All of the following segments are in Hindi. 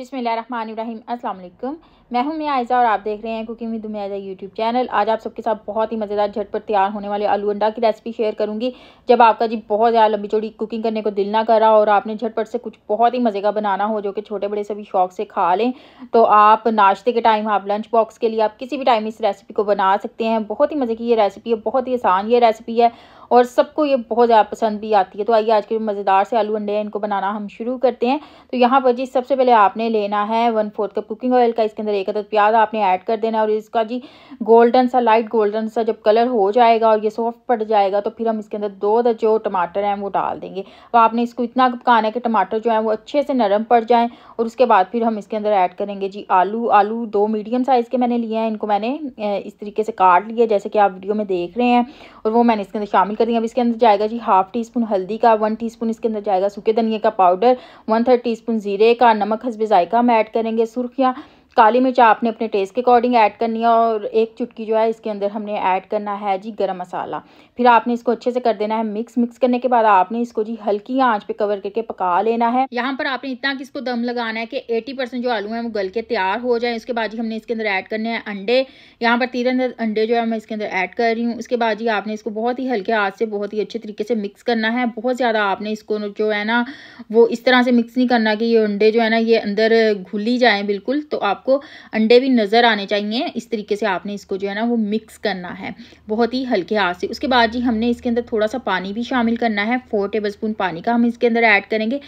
अस्सलाम वालेकुम मैं हूं मैं आयज़ा और आप देख रहे हैं कुकिंग विद मैं आयज़ा यूट्यूब चैनल आज आप सबके साथ बहुत ही मज़ेदार झटपट तैयार होने वाले आलू अंडा की रेसिपी शेयर करूंगी जब आपका जी बहुत ज़्यादा लंबी चौड़ी कुकिंग करने को दिल ना करा और आपने झटपट से कुछ बहुत ही मज़े का बनाना हो जो कि छोटे बड़े सभी शौक से खा लें तो आप नाश्ते के टाइम आप लंच बॉक्स के लिए आप किसी भी टाइम इस रेसिपी को बना सकते हैं बहुत ही मज़े की ये रेसिपी है बहुत ही आसान ये रेसिपी है और सबको ये बहुत ज़्यादा पसंद भी आती है तो आइए आज के मज़ेदार से आलू अंडे इनको बनाना हम शुरू करते हैं तो यहाँ पर जी सबसे पहले आपने आपने लेना है one fourth cup cooking oil का इसके अंदर एक अदद प्याज आपने ऐड कर देना है और इसका जी गोल्डन सा लाइट गोल्डन सा जब कलर हो जाएगा और ये सॉफ्ट पड़ जाएगा तो फिर हम इसके अंदर दो अदद जो टमाटर हैं वो डाल देंगे और तो आपने इसको इतना पकाना है कि टमाटर जो है वो अच्छे से नरम पड़ जाएँ और उसके बाद फिर हम इसके अंदर ऐड करेंगे जी आलू आलू दो मीडियम साइज़ के मैंने लिए हैं इनको मैंने इस तरीके से काट लिए जैसे कि आप वीडियो में देख रहे हैं और वो मैंने इसके अंदर शामिल कर दिया अब इसके अंदर जाएगा जी हाफ़ टी स्पून हल्दी का वन टी स्पून इसके अंदर जाएगा सूखे धनिया का powder one third teaspoon जीरे का नमक हसबे जायका में ऐड करेंगे सुर्खियाँ काली मिर्च आपने अपने टेस्ट के अकॉर्डिंग ऐड करनी है और एक चुटकी जो है इसके अंदर हमने ऐड करना है जी गरम मसाला फिर आपने इसको अच्छे से कर देना है मिक्स मिक्स करने के बाद आपने इसको जी हल्की आंच पे कवर करके पका लेना है यहाँ पर आपने इतना कि इसको दम लगाना है कि एटी परसेंट जो आलू हैं वो गल के तैयार हो जाए उसके बाद जी हमने इसके अंदर ऐड करने हैं अंडे यहाँ पर तीन अंडे जो है मैं इसके अंदर ऐड कर रही हूँ उसके बाद जी आपने इसको बहुत ही हल्के हाथ से बहुत ही अच्छे तरीके से मिक्स करना है बहुत ज़्यादा आपने इसको जो है ना वो इस तरह से मिक्स नहीं करना कि ये अंडे जो है ना ये अंदर घुली जाए जाएँ बिल्कुल तो आपको आपको अंडे भी नज़र आने चाहिए इस तरीके से आपने इसको जो है ना वो मिक्स करना है बहुत ही हल्के हाथ से उसके बाद जी हमने इसके अंदर थोड़ा सा पानी भी शामिल करना है फोर टेबल स्पून पानी का हम इसके अंदर ऐड करेंगे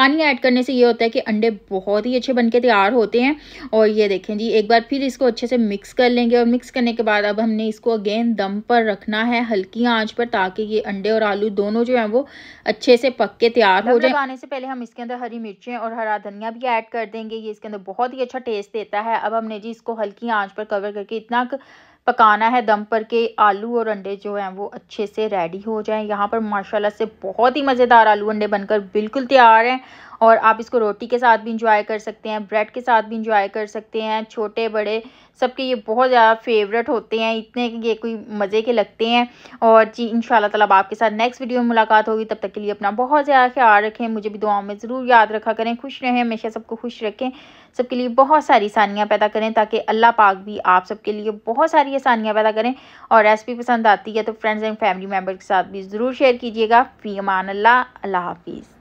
पानी ऐड करने से ये होता है कि अंडे बहुत ही अच्छे बन के तैयार होते हैं और ये देखें जी एक बार फिर इसको अच्छे से मिक्स कर लेंगे और मिक्स करने के बाद अब हमने इसको अगेन दम पर रखना है हल्की आंच पर ताकि ये अंडे और आलू दोनों जो हैं वो अच्छे से पक के तैयार हो जाए आने से पहले हम इसके अंदर हरी मिर्चें और हरा धनिया भी ऐड कर देंगे ये इसके अंदर बहुत ही अच्छा टेस्ट देता है देता है अब हमने जी इसको हल्की आंच पर कवर करके इतना पकाना है दम पर के आलू और अंडे जो हैं वो अच्छे से रेडी हो जाएं यहाँ पर माशाल्लाह से बहुत ही मज़ेदार आलू अंडे बनकर बिल्कुल तैयार हैं और आप इसको रोटी के साथ भी इंजॉय कर सकते हैं ब्रेड के साथ भी इंजॉय कर सकते हैं छोटे बड़े सबके ये बहुत ज़्यादा फेवरेट होते हैं इतने ये कोई मज़े के लगते हैं और जी इन तलब आपके साथ नेक्स्ट वीडियो में मुलाकात होगी तब तक के लिए अपना बहुत ज़्यादा ख्याल रखें मुझे भी दुआओं में ज़रूर याद रखा करें खुश रहें हमेशा सबको खुश रखें सबके लिए बहुत सारी सानियाँ पैदा करें ताकि अल्लाह पाक भी आप सबके लिए बहुत सारी आसानियाँ पैदा करें और रेसिपी पसंद आती है तो फ्रेंड्स एंड फैमिली मेम्बर के साथ भी ज़रूर शेयर कीजिएगा फ़ी अमान अल्लाह अल्लाह हाफिज़